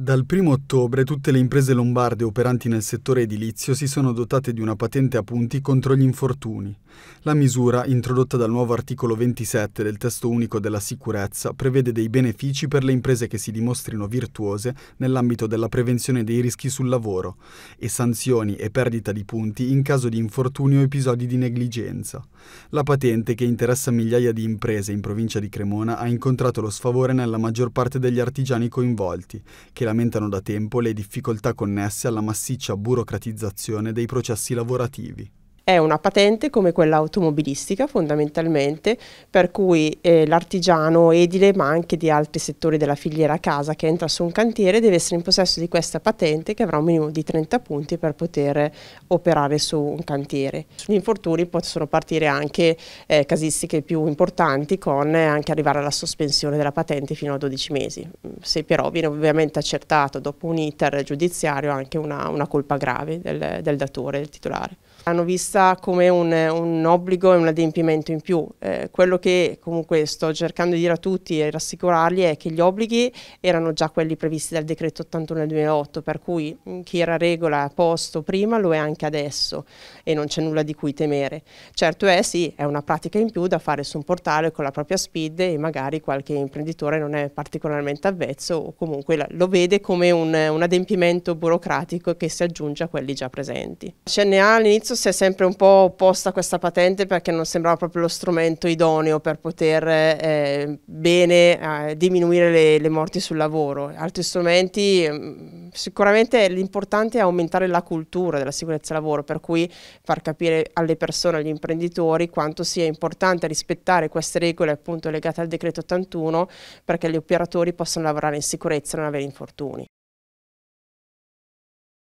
Dal 1 ottobre tutte le imprese lombarde operanti nel settore edilizio si sono dotate di una patente a punti contro gli infortuni. La misura, introdotta dal nuovo articolo 27 del testo unico della sicurezza, prevede dei benefici per le imprese che si dimostrino virtuose nell'ambito della prevenzione dei rischi sul lavoro e sanzioni e perdita di punti in caso di infortuni o episodi di negligenza. La patente, che interessa migliaia di imprese in provincia di Cremona, ha incontrato lo sfavore nella maggior parte degli artigiani coinvolti, che lamentano da tempo le difficoltà connesse alla massiccia burocratizzazione dei processi lavorativi. È una patente come quella automobilistica fondamentalmente, per cui eh, l'artigiano edile ma anche di altri settori della filiera casa che entra su un cantiere deve essere in possesso di questa patente che avrà un minimo di 30 punti per poter operare su un cantiere. Gli infortuni possono partire anche eh, casistiche più importanti con eh, anche arrivare alla sospensione della patente fino a 12 mesi, mm, se però viene ovviamente accertato dopo un iter giudiziario anche una, una colpa grave del, del datore, del titolare. L'hanno vista come un, un, obbligo e un adempimento in più. Eh, quello che comunque sto cercando di dire a tutti e rassicurarli è che gli obblighi erano già quelli previsti dal decreto 81 del 2008, per cui mm, chi era regola a posto prima lo è anche adesso e non c'è nulla di cui temere. Certo è sì, è una pratica in più da fare su un portale con la propria speed e magari qualche imprenditore non è particolarmente avvezzo o comunque lo vede come un, un adempimento burocratico che si aggiunge a quelli già presenti. CNA cioè, all'inizio Lorenzo si è sempre un po' opposta a questa patente perché non sembrava proprio lo strumento idoneo per poter eh, bene eh, diminuire le, le, morti sul lavoro. Altri strumenti, mm, sicuramente l'importante è aumentare la cultura della sicurezza lavoro, per cui far capire alle persone, agli imprenditori, quanto sia importante rispettare queste regole appunto legate al decreto 81 perché gli operatori possano lavorare in sicurezza e non avere infortuni.